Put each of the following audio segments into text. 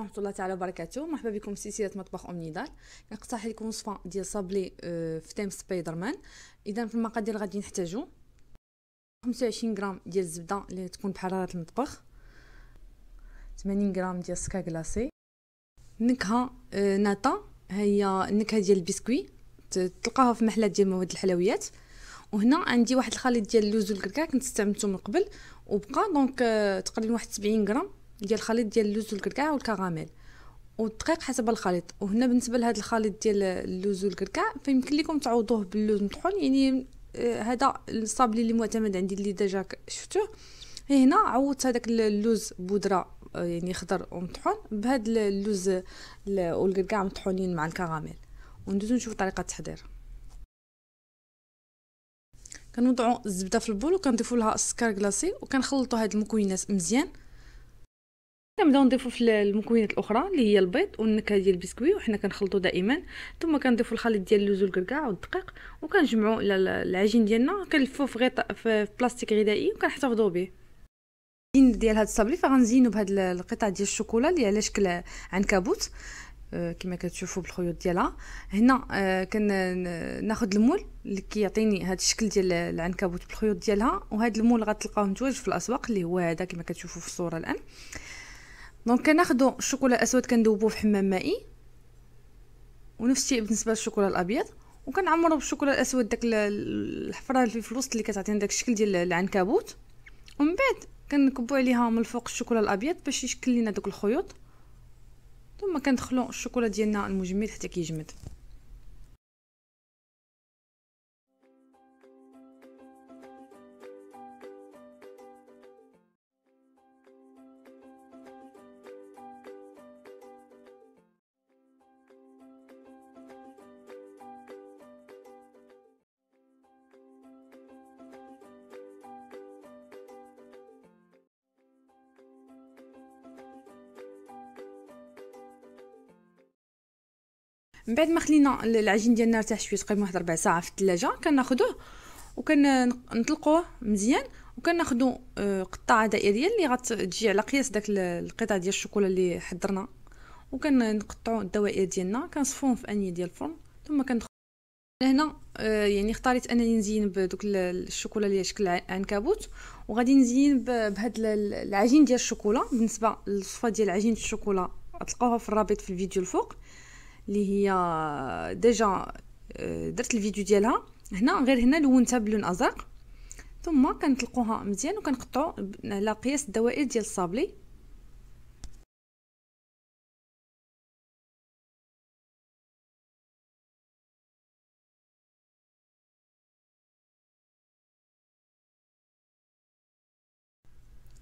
ورحمه الله تعالى وبركاته مرحبا بكم في سلسله مطبخ ام نضال كنقترح لكم وصفه ديال صابلي آه، في تيم سبايدر مان اذا في المقادير غادي نحتاجو 25 غرام ديال الزبده اللي تكون بحراره المطبخ 80 غرام ديال السكر كلاصي نكهه آه، ناتا هي النكهه ديال البسكوي تلقاها في محلات ديال مواد الحلويات وهنا عندي واحد الخليط ديال اللوز والكركاع كنت استعملته من قبل وبقى دونك آه، تقريبا واحد 70 غرام ديال الخليط ديال اللوز والكركاع والكراميل والدقيق حسب الخليط وهنا بالنسبه لهذا الخليط ديال اللوز والكركاع فيمكن لكم تعوضوه باللوز مطحون يعني آه، هذا الصابلي اللي معتمد عندي اللي ديجا شفتوه هنا عوضت هذاك اللوز بودره آه، يعني خضر ومطحون بهاد اللوز والكركاع مطحونين مع الكراميل وندوزو نشوف طريقه التحضير كنوضعوا الزبده في البول وكنضيفوا لها السكر كلاصي وكنخلطوا هاد المكونات مزيان كنبداو نضيفو في المكونات الاخرى اللي هي البيض والنكهه ديال البسكوي وحنا كنخلطو دائما ثم كنضيفو الخليط ديال اللوز والكركاع والدقيق وكنجمعو العجين ديالنا كنلفوه في غطاء في بلاستيك غذائي وكنحتفظو به الزين ديال هاد الصابلي فغنزينو بهاد القطع ديال الشوكولا اللي على شكل عنكبوت آه، كما كتشوفوا بالخيوط ديالها هنا آه، كن ناخذ المول اللي كيعطيني هذا الشكل ديال العنكبوت بالخيوط ديالها وهذا المول غتلقاوه متواجد في الاسواق اللي هو هذا كما كتشوفوا في الصوره الان دونك كناخذوا الشوكولا الاسود كندوبوه في حمام مائي ونفس الشيء بالنسبه للشوكولا الابيض وكنعمروا بالشوكولا الاسود داك الحفره اللي في الوسط اللي كتعطينا داك الشكل ديال العنكبوت ومن بعد كنكبوا عليها من الفوق الشوكولا الابيض باش يشكل لنا دوك الخيوط ثم كندخلوا الشوكولا ديالنا المجمد حتى كيجمد كي من بعد ما خلينا العجين ديالنا يرتاح شويه تقريبا واحد ربع ساعه في الثلاجه كناخذوه وكنطلقوه مزيان وكناخذوا آه، قطعه دائريه اللي غتجي على قياس داك القطع ديال الشوكولا اللي حضرنا وكنقطعو الدوائر ديالنا كنصفوهم في انيه ديال الفرن ثم كندخل هنا آه، يعني اختاريت انني نزين بدوك الشوكولا اللي شكل عنكبوت وغادي نزين بهاد العجين ديال الشوكولا بالنسبه للصفه ديال عجينه الشوكولا غتلقاوها في الرابط في الفيديو الفوق اللي هي ديجا آه، درت الفيديو ديالها هنا غير هنا لونتها باللون ازرق ثم كنطلقوها مزيان وكنقطعو على قياس الدوائر ديال الصابلي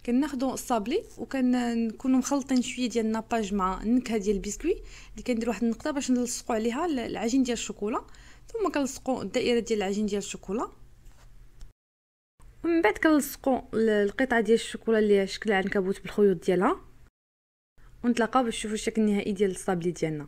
كناخذوا الصابلي وكنكونوا مخلطين شويه ديال الناباج مع النكهه ديال البسكوي اللي كندير واحد النقطه باش نلصقوا عليها العجين ديال الشوكولا ثم كنلصقوا الدائره ديال العجين ديال الشوكولا ومن بعد كنلصقوا القطعه ديال الشوكولا اللي شكلها عنكبوت بالخيوط ديالها ونتلاقاو باش نشوفوا الشكل النهائي ديال الصابلي ديالنا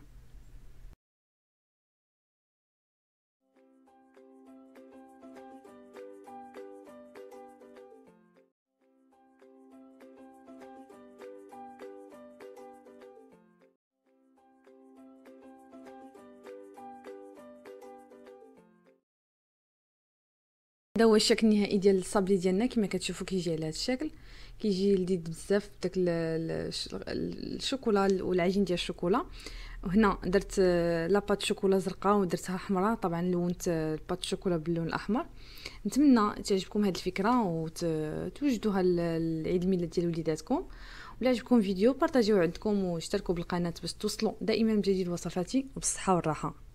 هذا هو الشكل النهائي ديال الصابلي ديالنا كما كتشوفوا كيجي على هذا الشكل كيجي لذيذ بزاف بداك الشوكولا والعجين ديال الشوكولا وهنا درت آه، لاباط شوكولا زرقاء ودرتها حمراء طبعا لونت الباط آه، شوكولا باللون الاحمر نتمنى تعجبكم هذه الفكره وتوجدوها لعيد الميلاد ديال وليداتكم ولا عجبكم الفيديو بارطاجيوه عندكم واشتركوا بالقناه باش توصلوا دائما بجديد وصفاتي وبالصحه والراحه